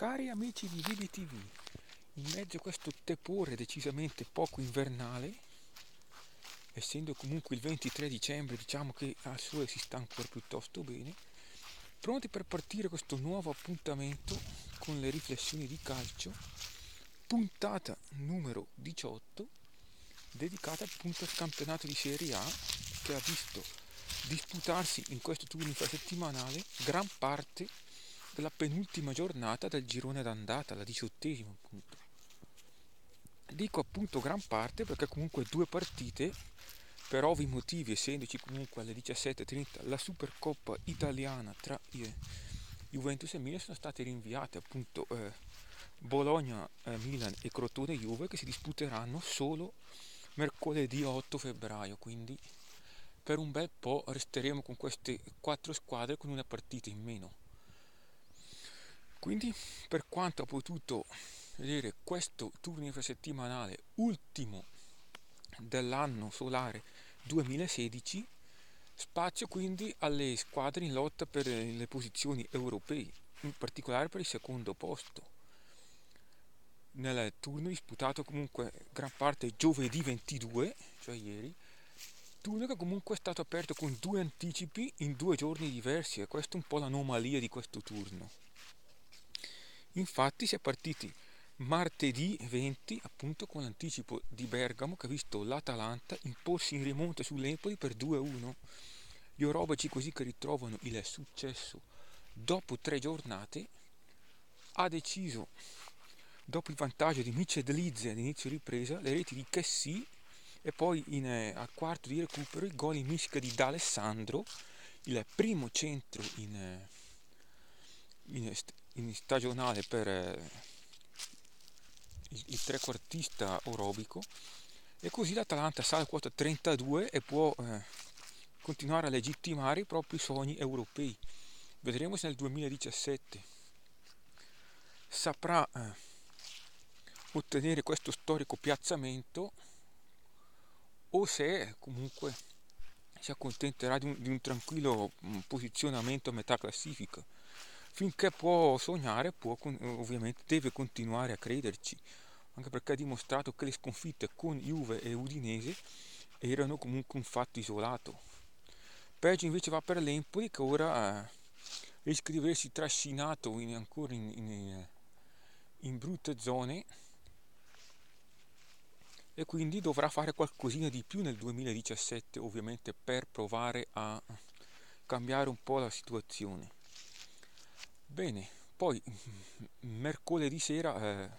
Cari amici di VDTV, in mezzo a questo tepore decisamente poco invernale, essendo comunque il 23 dicembre, diciamo che a sole si sta ancora piuttosto bene, pronti per partire questo nuovo appuntamento con le riflessioni di calcio, puntata numero 18, dedicata appunto al campionato di Serie A che ha visto disputarsi in questo turno infrasettimanale gran parte della penultima giornata del girone d'andata, la diciottesima appunto. Dico appunto gran parte perché comunque due partite, per ovvi motivi, essendoci comunque alle 17.30 la Supercoppa italiana tra Juventus e Milan sono state rinviate appunto eh, Bologna, eh, Milan e Crotone Juve che si disputeranno solo mercoledì 8 febbraio, quindi per un bel po' resteremo con queste quattro squadre con una partita in meno. Quindi, per quanto ho potuto vedere questo turno infrasettimanale ultimo dell'anno solare 2016, spazio quindi alle squadre in lotta per le posizioni europee, in particolare per il secondo posto. Nel turno disputato comunque gran parte giovedì 22, cioè ieri, turno che comunque è stato aperto con due anticipi in due giorni diversi e questa è un po' l'anomalia di questo turno. Infatti si è partiti martedì 20 appunto con l'anticipo di Bergamo che ha visto l'Atalanta imporsi in rimonta sull'Empoli per 2-1. Gli orobaci così che ritrovano il successo dopo tre giornate ha deciso dopo il vantaggio di Mitchell Lizze ad inizio ripresa le reti di Cassie e poi in, eh, al quarto di recupero il gol in mischia di D'Alessandro il primo centro in eh, in, stagionale per eh, il, trequartista Orobico e così l'Atalanta sale a quota 32 e può eh, continuare a legittimare i propri sogni europei. Vedremo se nel 2017 saprà eh, ottenere questo storico piazzamento o se comunque si accontenterà di un, di un tranquillo mm, posizionamento a metà classifica finché può sognare, può, ovviamente deve continuare a crederci, anche perché ha dimostrato che le sconfitte con Juve e Udinese erano comunque un fatto isolato. Peggio invece va per l'Empoli che ora eh, rischia di vedersi trascinato in, ancora in, in, in brutte zone e quindi dovrà fare qualcosina di più nel 2017 ovviamente per provare a cambiare un po' la situazione. Bene, poi mercoledì sera eh,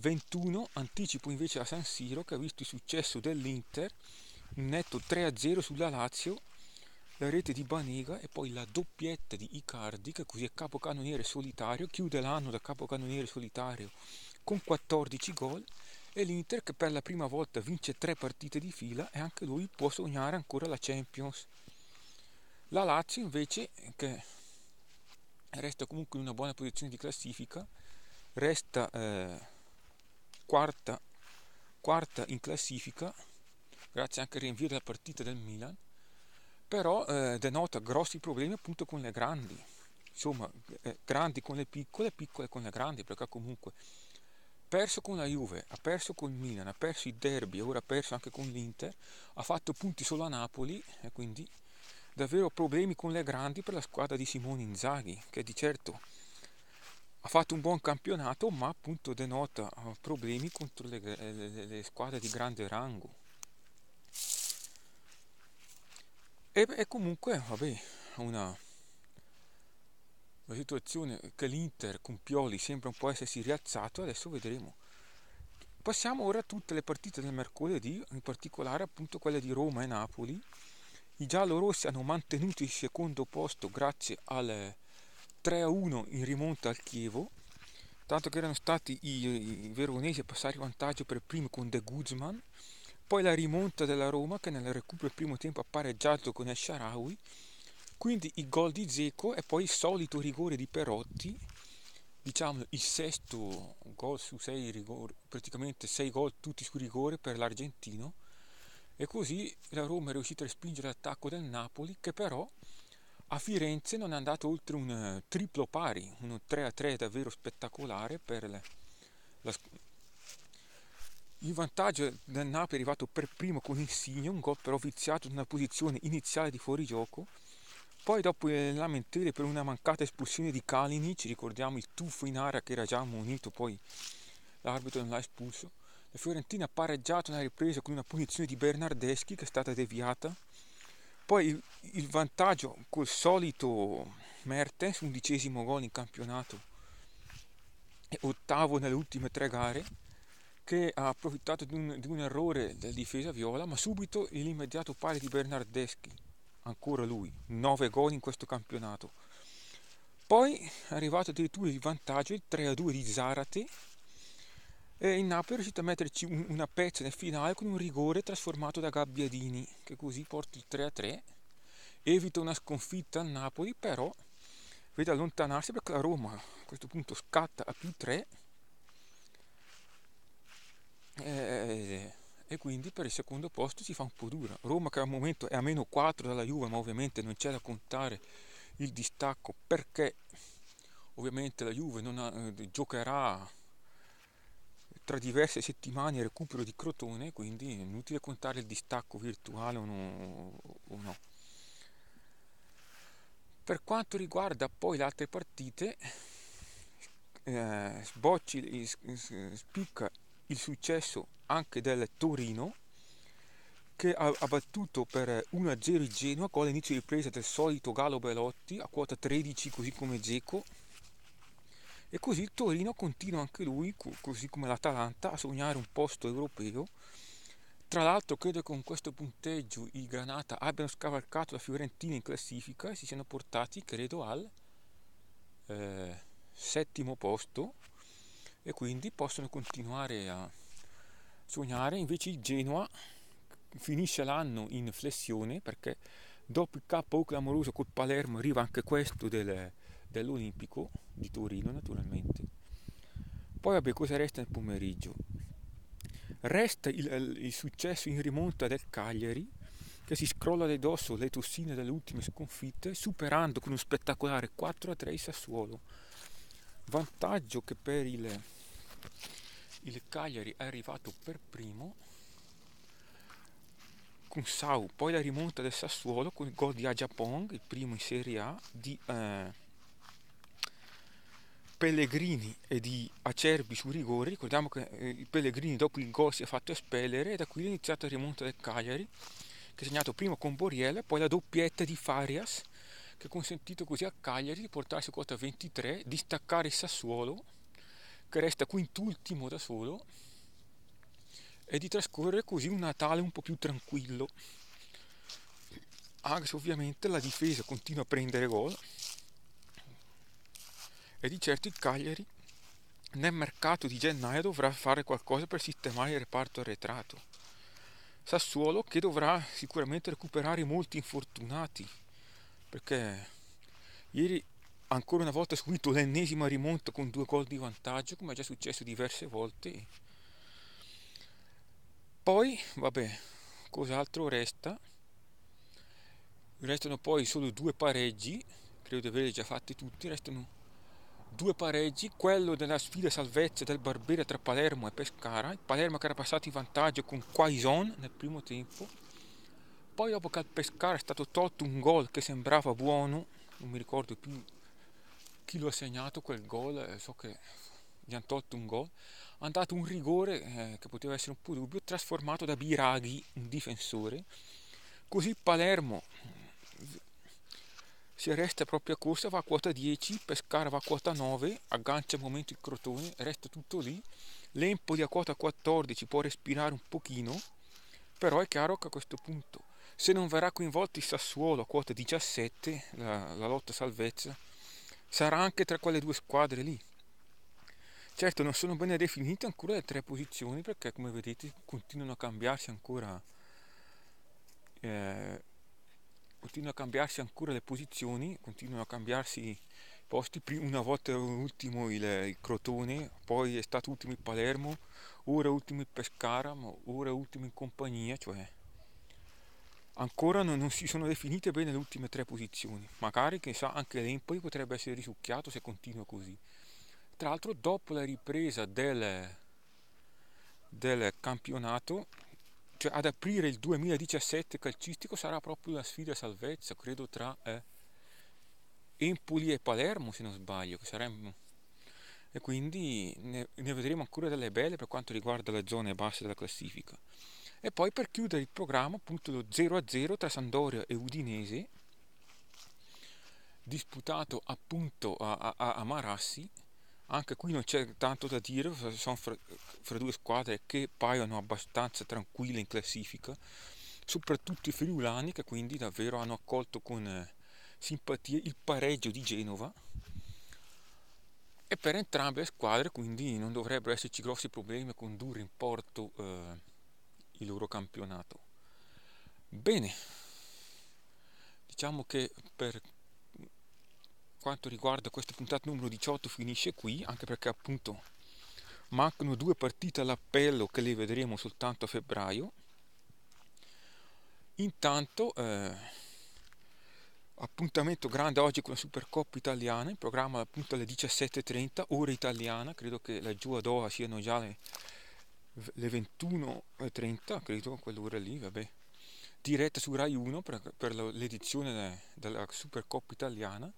21 anticipo invece a San Siro che ha visto il successo dell'Inter, netto 3-0 sulla Lazio, la rete di Banega e poi la doppietta di Icardi che così è capocannoniere solitario, chiude l'anno da capocannoniere solitario con 14 gol e l'Inter che per la prima volta vince tre partite di fila e anche lui può sognare ancora la Champions. La Lazio invece che resta comunque in una buona posizione di classifica, resta eh, quarta, quarta in classifica, grazie anche al rinvio della partita del Milan, però eh, denota grossi problemi appunto con le grandi, insomma eh, grandi con le piccole, piccole con le grandi, perché comunque ha perso con la Juve, ha perso con il Milan, ha perso i derby, ora ha perso anche con l'Inter, ha fatto punti solo a Napoli e quindi davvero problemi con le grandi per la squadra di Simone Inzaghi, che di certo ha fatto un buon campionato, ma appunto denota eh, problemi contro le, le, le squadre di grande rango. E, e comunque, vabbè, una, una situazione che l'Inter con Pioli sembra un po' essersi rialzato, adesso vedremo. Passiamo ora a tutte le partite del mercoledì, in particolare appunto quelle di Roma e Napoli, i giallorossi hanno mantenuto il secondo posto grazie al 3-1 in rimonta al Chievo, tanto che erano stati i, i veronesi a passare in vantaggio per primo con De Guzman, poi la rimonta della Roma che nel recupero del primo tempo ha pareggiato con El Sharawi, quindi il gol di Zeco e poi il solito rigore di Perotti, diciamo il sesto gol su sei rigori, praticamente sei gol tutti su rigore per l'argentino e così la Roma è riuscita a respingere l'attacco del Napoli che però a Firenze non è andato oltre un eh, triplo pari, un 3-3 davvero spettacolare per la, la il vantaggio del Napoli è arrivato per primo con Insigne, un gol però viziato in una posizione iniziale di fuorigioco. Poi dopo le lamentele per una mancata espulsione di ci ricordiamo il tuffo in aria che era già ammonito, poi l'arbitro non l'ha espulso. La Fiorentina ha pareggiato nella ripresa con una punizione di Bernardeschi che è stata deviata. Poi il, il vantaggio col solito Mertens, undicesimo gol in campionato e ottavo nelle ultime tre gare, che ha approfittato di un, di un errore della difesa viola, ma subito l'immediato pari di Bernardeschi, ancora lui, 9 gol in questo campionato. Poi è arrivato addirittura il vantaggio, il 3-2 di Zarate, e eh, il Napoli è riuscito a metterci un, una pezza nel finale con un rigore trasformato da Gabbiadini, che così porta il 3-3, evita una sconfitta al Napoli, però vede allontanarsi perché la Roma a questo punto scatta a più 3 e, eh, e quindi per il secondo posto si fa un po' dura. Roma che al momento è a meno 4 dalla Juve, ma ovviamente non c'è da contare il distacco perché ovviamente la Juve ha, eh, giocherà tra diverse settimane recupero di Crotone, quindi è inutile contare il distacco virtuale o no, o no. Per quanto riguarda poi le altre partite, eh, sbocci, spicca il successo anche del Torino che ha, ha battuto per 1-0 il Genoa con l'inizio di ripresa del solito Galo Belotti a quota 13 così come Geco e così il Torino continua anche lui, così come l'Atalanta, a sognare un posto europeo. Tra l'altro credo che con questo punteggio i Granata abbiano scavalcato la Fiorentina in classifica e si siano portati, credo, al eh, settimo posto e quindi possono continuare a sognare. Invece il Genoa finisce l'anno in flessione perché dopo il capo clamoroso col Palermo arriva anche questo del dell'Olimpico di Torino naturalmente. Poi vabbè, cosa resta nel pomeriggio? Resta il, il successo in rimonta del Cagliari che si scrolla addosso le tossine delle ultime sconfitte superando con un spettacolare 4-3 il Sassuolo. Vantaggio che per il, il Cagliari è arrivato per primo con Sau, poi la rimonta del Sassuolo con il gol di Agiapong, il primo in Serie A di... Eh, Pellegrini e di Acerbi su rigore, ricordiamo che eh, Pellegrini dopo il gol si è fatto espellere e da qui è iniziato il rimonto del Cagliari, che ha segnato prima con Boriella, poi la doppietta di Farias, che ha consentito così a Cagliari di portarsi a quota 23, di staccare il Sassuolo, che resta quintultimo da solo, e di trascorrere così un Natale un po' più tranquillo. Anche se ovviamente la difesa continua a prendere gol, e di certo il Cagliari nel mercato di gennaio dovrà fare qualcosa per sistemare il reparto arretrato. Sassuolo che dovrà sicuramente recuperare molti infortunati perché ieri ancora una volta ha subito l'ennesima rimonta con due gol di vantaggio come è già successo diverse volte. Poi, vabbè, cos'altro resta? Restano poi solo due pareggi, credo di averli già fatti tutti, restano due pareggi, quello della sfida salvezza del Barbera tra Palermo e Pescara, il Palermo che era passato in vantaggio con Quaison nel primo tempo, poi dopo che al Pescara è stato tolto un gol che sembrava buono, non mi ricordo più chi lo ha segnato quel gol, eh, so che gli hanno tolto un gol, ha dato un rigore eh, che poteva essere un po' dubbio, trasformato da Biraghi, un difensore, così Palermo se resta proprio a corsa va a quota 10, pescare va a quota 9, aggancia al momento il crotone, resta tutto lì, l'Empoli a quota 14 può respirare un pochino, però è chiaro che a questo punto se non verrà coinvolto il Sassuolo a quota 17, la, la lotta salvezza, sarà anche tra quelle due squadre lì. Certo non sono ben definite ancora le tre posizioni perché come vedete continuano a cambiarsi ancora continuano a cambiarsi ancora le posizioni, continuano a cambiarsi i posti, una volta era ultimo il, il, Crotone, poi è stato ultimo il Palermo, ora ultimo il Pescara, ma ora ultimo in compagnia, cioè ancora non, non, si sono definite bene le ultime tre posizioni, magari chissà anche l'Empoli potrebbe essere risucchiato se continua così. Tra l'altro dopo la ripresa del, del campionato cioè ad aprire il 2017 calcistico sarà proprio la sfida salvezza, credo tra eh, Empoli e Palermo se non sbaglio, saremmo... e quindi ne, ne, vedremo ancora delle belle per quanto riguarda la zona bassa della classifica. E poi per chiudere il programma appunto lo 0-0 tra Sandoria e Udinese, disputato appunto a, a, a Marassi, anche qui non c'è tanto da dire, sono fra, fra due squadre che paiono abbastanza tranquille in classifica, soprattutto i friulani che quindi davvero hanno accolto con eh, simpatia il pareggio di Genova e per entrambe le squadre quindi non dovrebbero esserci grossi problemi a condurre in porto eh, il loro campionato. Bene, diciamo che per quanto riguarda questa puntata numero 18 finisce qui, anche perché appunto mancano due partite all'appello che le vedremo soltanto a febbraio. Intanto eh, appuntamento grande oggi con la Supercoppa italiana, in programma appunto alle 17.30, ora italiana, credo che laggiù a Doha siano già le, le 21.30, credo quell'ora lì, vabbè diretta su Rai 1 per, per l'edizione della Supercoppa italiana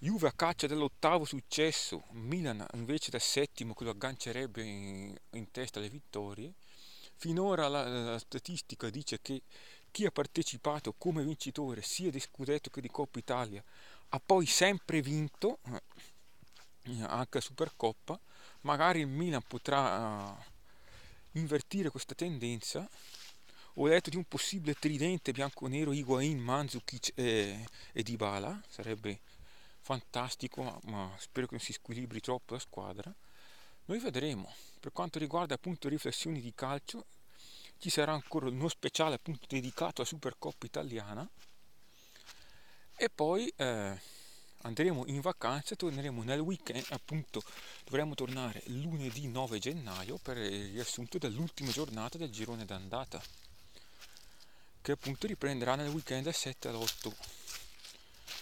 Juve a caccia dell'ottavo successo, Milan invece da settimo che lo aggancerebbe in, in testa alle vittorie. Finora la, la, statistica dice che chi ha partecipato come vincitore sia di Scudetto che di Coppa Italia ha poi sempre vinto, eh, anche a Supercoppa. Magari il Milan potrà eh, invertire questa tendenza. Ho letto di un possibile tridente bianco-nero Higuain, Manzukic e, e Dybala, sarebbe fantastico, ma, spero che non si squilibri troppo la squadra. Noi vedremo. Per quanto riguarda appunto riflessioni di calcio, ci sarà ancora uno speciale appunto dedicato alla Supercoppa italiana e poi eh, andremo in vacanza e torneremo nel weekend, appunto dovremo tornare lunedì 9 gennaio per il riassunto dell'ultima giornata del girone d'andata che appunto riprenderà nel weekend dal 7 all'8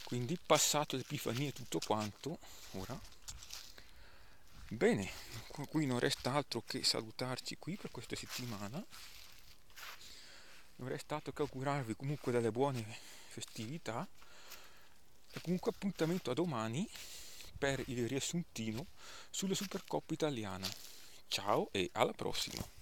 quindi passato l'Epifania e tutto quanto, ora, bene, qui non resta altro che salutarci qui per questa settimana, non resta altro che augurarvi comunque delle buone festività e comunque appuntamento a domani per il riassuntino sulla Supercoppa italiana. Ciao e alla prossima!